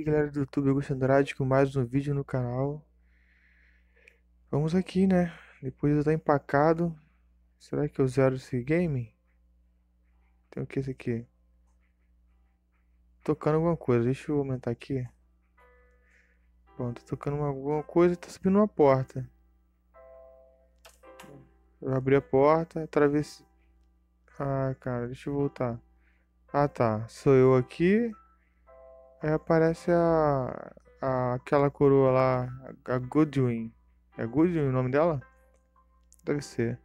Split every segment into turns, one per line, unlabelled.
aí galera do YouTube, Augusto Andrade com mais um vídeo no canal Vamos aqui né, depois de empacado Será que eu zero esse game? Tem o que esse aqui? Tocando alguma coisa, deixa eu aumentar aqui Bom, tá tocando alguma coisa e tá subindo uma porta Eu abri a porta, atravessei Ah cara, deixa eu voltar Ah tá, sou eu aqui Aí é, aparece a, a, aquela coroa lá, a Goodwin. É Goodwin o nome dela? Deve ser.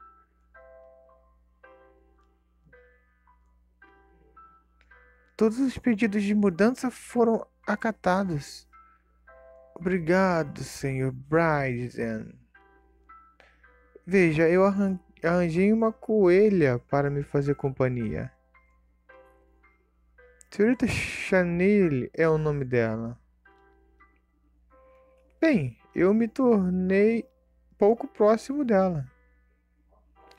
Todos os pedidos de mudança foram acatados. Obrigado, senhor Bryden. Veja, eu arranjei uma coelha para me fazer companhia. Senhorita Chanel é o nome dela. Bem, eu me tornei pouco próximo dela.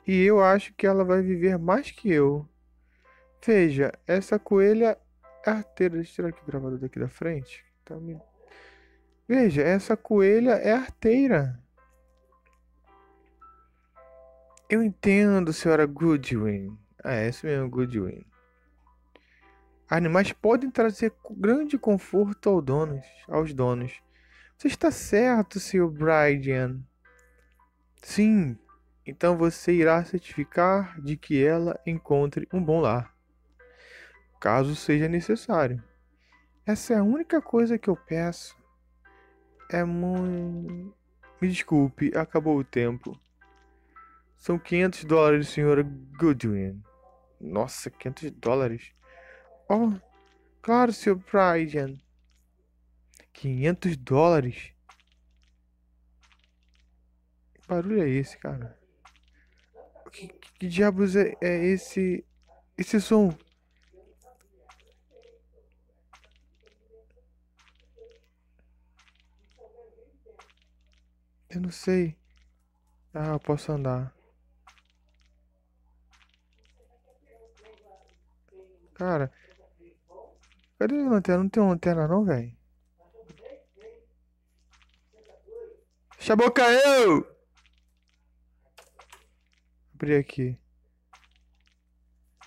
E eu acho que ela vai viver mais que eu. Veja, essa coelha arteira. Deixa eu tirar aqui o gravador daqui da frente. Tá me... Veja, essa coelha é arteira. Eu entendo, senhora Goodwin. Ah, é isso mesmo, Goodwin. Animais podem trazer grande conforto aos donos. Aos donos. Você está certo, Sr. Brian. Sim, então você irá certificar de que ela encontre um bom lar, caso seja necessário. Essa é a única coisa que eu peço. É muito. Me desculpe, acabou o tempo. São 500 dólares, senhora Goodwin. Nossa, 500 dólares. Oh, claro, seu Bryden. 500 dólares? Que barulho é esse, cara? Que, que diabos é, é esse. Esse som? Eu não sei. Ah, eu posso andar. Cara, Cadê a lanterna? Não tem lanterna não, velho. Fecha a boca eu! Abri aqui.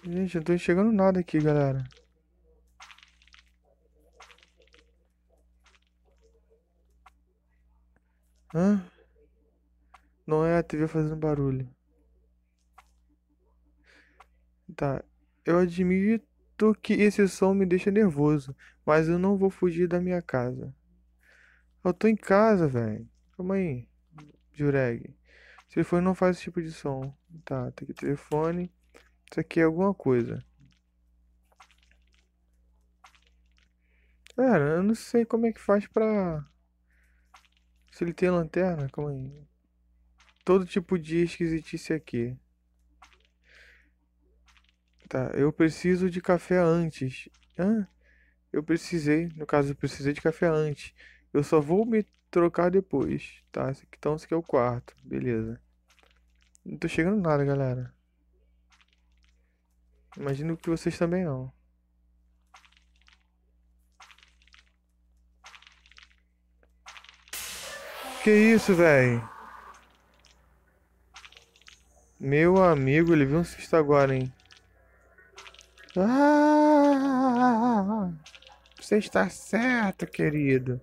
Gente, não tô enxergando nada aqui, galera. Hã? Não é a TV fazendo barulho. Tá. Eu admito que esse som me deixa nervoso, mas eu não vou fugir da minha casa. Eu tô em casa, velho. Calma aí, Jureg. O telefone não faz esse tipo de som. Tá, tem que telefone. Isso aqui é alguma coisa. Cara, eu não sei como é que faz pra. Se ele tem lanterna, calma aí. Todo tipo de esquisitice aqui. Tá, eu preciso de café antes. Ah, eu precisei, no caso, eu precisei de café antes. Eu só vou me trocar depois, tá? Então esse aqui é o quarto, beleza. Não tô chegando nada, galera. Imagino que vocês também não. Que isso, velho? Meu amigo, ele viu um susto agora, hein? Ah, você está certo, querido.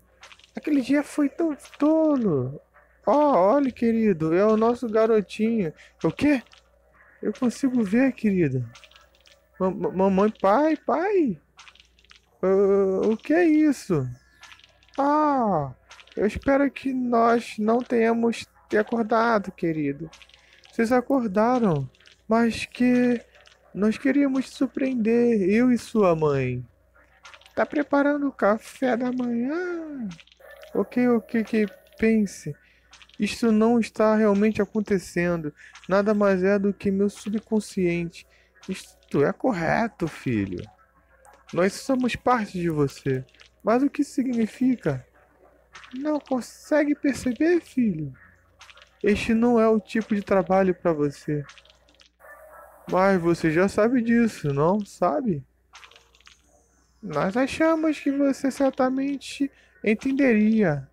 Aquele dia foi tão tolo. Ó, oh, olha, querido, é o nosso garotinho. O quê? Eu consigo ver, querido. M mamãe, pai, pai. Uh, o que é isso? Ah, eu espero que nós não tenhamos te acordado, querido. Vocês acordaram, mas que nós queríamos surpreender eu e sua mãe. Tá preparando o café da manhã? O que, o que, que pense? Isto não está realmente acontecendo. Nada mais é do que meu subconsciente. Isto é correto, filho. Nós somos parte de você. Mas o que significa? Não consegue perceber, filho? Este não é o tipo de trabalho para você. Mas você já sabe disso, não sabe? Nós achamos que você certamente entenderia.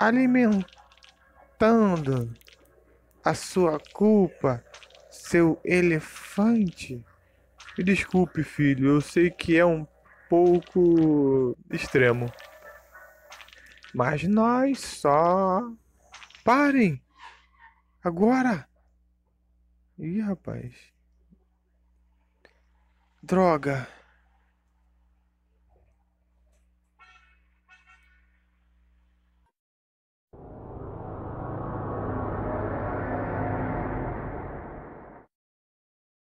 Alimentando a sua culpa, seu elefante. Me desculpe, filho, eu sei que é um pouco extremo. Mas nós só. Parem! Agora! Ih, rapaz. Droga.